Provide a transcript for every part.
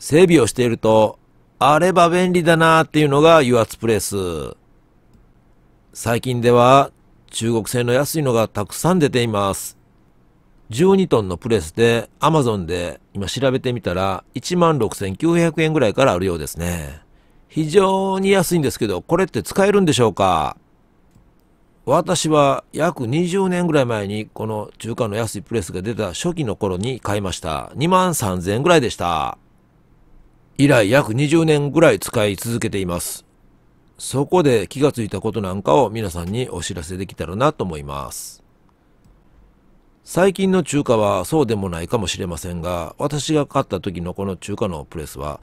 整備をしていると、あれば便利だなーっていうのが油圧プレス。最近では中国製の安いのがたくさん出ています。12トンのプレスで Amazon で今調べてみたら16,900円ぐらいからあるようですね。非常に安いんですけど、これって使えるんでしょうか私は約20年ぐらい前にこの中華の安いプレスが出た初期の頃に買いました。23,000万円ぐらいでした。以来約20年ぐらい使い続けています。そこで気がついたことなんかを皆さんにお知らせできたらなと思います。最近の中華はそうでもないかもしれませんが、私が買った時のこの中華のプレスは、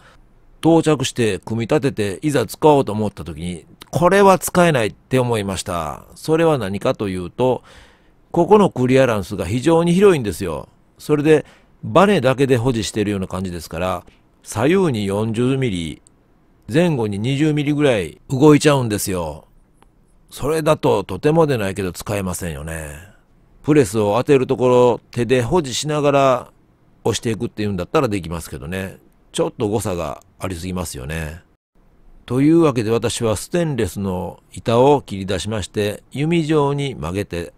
到着して組み立てていざ使おうと思った時に、これは使えないって思いました。それは何かというと、ここのクリアランスが非常に広いんですよ。それでバネだけで保持しているような感じですから、左右に40ミリ、前後に20ミリぐらい動いちゃうんですよ。それだととてもでないけど使えませんよね。プレスを当てるところ手で保持しながら押していくっていうんだったらできますけどね。ちょっと誤差がありすぎますよね。というわけで私はステンレスの板を切り出しまして弓状に曲げて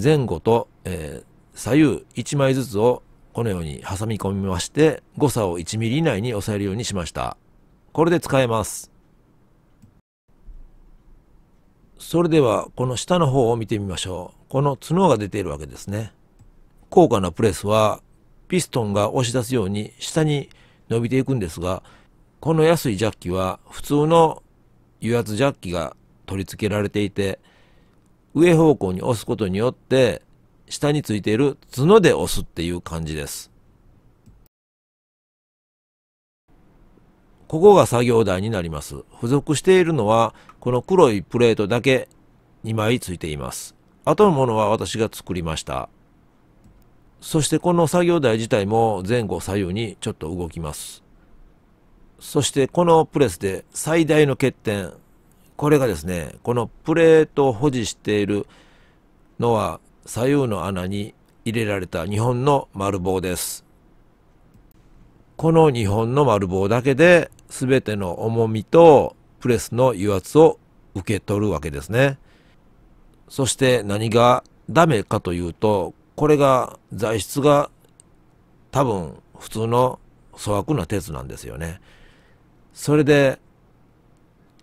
前後と、えー、左右1枚ずつをこのように挟み込みまして誤差を 1mm 以内に抑えるようにしましたこれで使えますそれではこの下の方を見てみましょうこの角が出ているわけですね高価なプレスはピストンが押し出すように下に伸びていくんですがこの安いジャッキは普通の油圧ジャッキが取り付けられていて上方向に押すことによって下についている角で押すっていう感じです。ここが作業台になります。付属しているのは、この黒いプレートだけ2枚ついています。後のものは私が作りました。そしてこの作業台自体も前後左右にちょっと動きます。そしてこのプレスで最大の欠点、これがですね、このプレートを保持しているのは左右の穴に入れられた2本の丸棒です。この2本の丸棒だけで全ての重みとプレスの油圧を受け取るわけですね。そして何がダメかというと、これが材質が多分普通の粗悪な鉄なんですよね。それで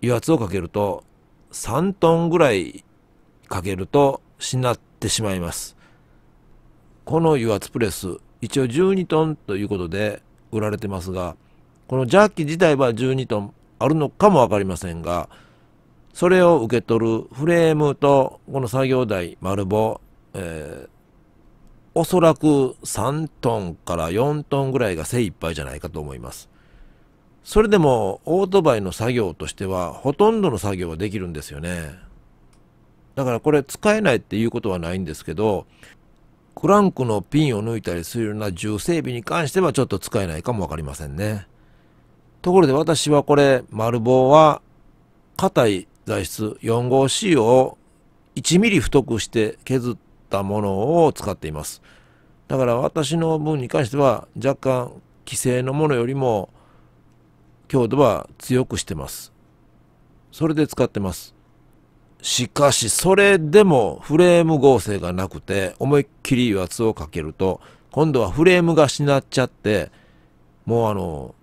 油圧をかけると3トンぐらいかけるとしなっってしまいます。この油圧プレス、一応12トンということで売られてますが、このジャッキ自体は12トンあるのかもわかりませんが、それを受け取るフレームと、この作業台、丸棒、えー、おそらく3トンから4トンぐらいが精一杯じゃないかと思います。それでもオートバイの作業としてはほとんどの作業ができるんですよね。だからこれ使えないっていうことはないんですけど、クランクのピンを抜いたりするような重整備に関してはちょっと使えないかもわかりませんね。ところで私はこれ、丸棒は硬い材質 45C を1ミリ太くして削ったものを使っています。だから私の分に関しては若干規制のものよりも強度は強くしてます。それで使ってます。しかし、それでもフレーム合成がなくて、思いっきり油圧をかけると、今度はフレームがしなっちゃって、もうあの、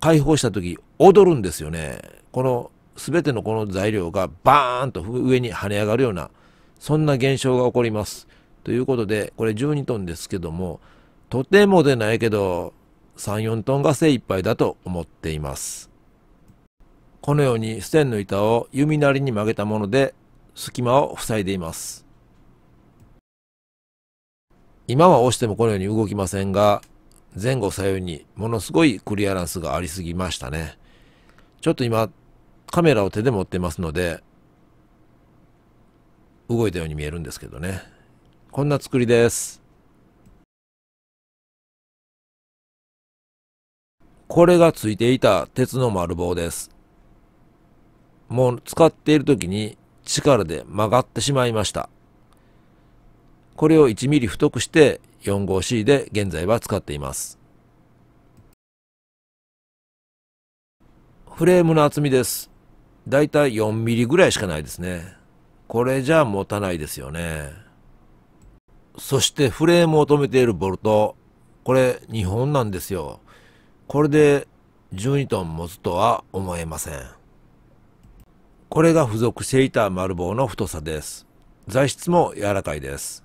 解放した時、踊るんですよね。この、すべてのこの材料がバーンと上に跳ね上がるような、そんな現象が起こります。ということで、これ12トンですけども、とてもでないけど、3、4トンが精一杯だと思っています。このようにステンの板を弓なりに曲げたもので隙間を塞いでいます。今は押してもこのように動きませんが、前後左右にものすごいクリアランスがありすぎましたね。ちょっと今、カメラを手で持ってますので、動いたように見えるんですけどね。こんな作りです。これがついていた鉄の丸棒です。もう使っている時に力で曲がってしまいました。これを1ミリ太くして 45C で現在は使っています。フレームの厚みです。だいたい4ミリぐらいしかないですね。これじゃ持たないですよね。そしてフレームを止めているボルト。これ2本なんですよ。これで12トン持つとは思えません。これが付属していた丸棒の太さです。材質も柔らかいです。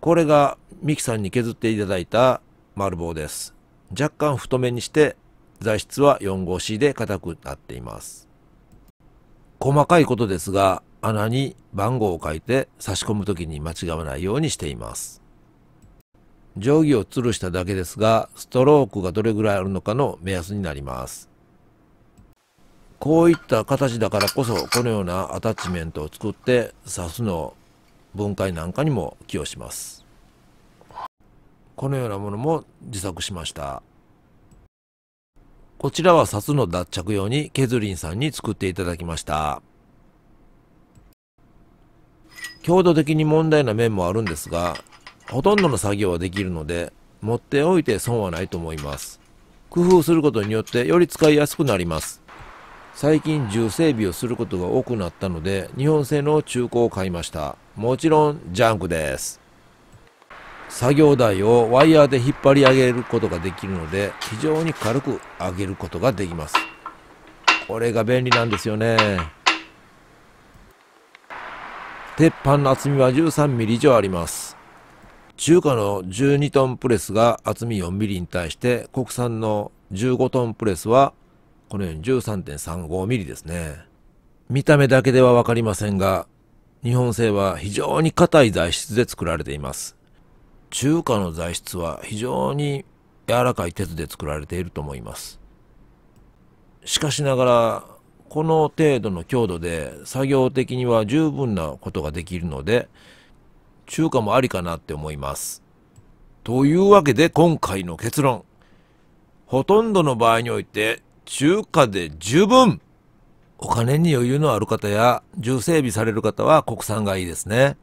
これがミキさんに削っていただいた丸棒です。若干太めにして材質は 45C で硬くなっています。細かいことですが穴に番号を書いて差し込む時に間違わないようにしています。定規を吊るしただけですがストロークがどれぐらいあるのかの目安になります。こういった形だからこそ、このようなアタッチメントを作って刺すの分解なんかにも寄与します。このようなものも自作しました。こちらはサスの脱着用にケズリンさんに作っていただきました。強度的に問題な面もあるんですが、ほとんどの作業はできるので、持っておいて損はないと思います。工夫することによってより使いやすくなります。最近銃整備をすることが多くなったので日本製の中古を買いましたもちろんジャンクです作業台をワイヤーで引っ張り上げることができるので非常に軽く上げることができますこれが便利なんですよね鉄板の厚みは 13mm 以上あります中華の12トンプレスが厚み 4mm に対して国産の15トンプレスはこのように 13.35mm ですね。見た目だけではわかりませんが、日本製は非常に硬い材質で作られています。中華の材質は非常に柔らかい鉄で作られていると思います。しかしながら、この程度の強度で作業的には十分なことができるので、中華もありかなって思います。というわけで今回の結論。ほとんどの場合において中華で十分お金に余裕のある方や重整備される方は国産がいいですね。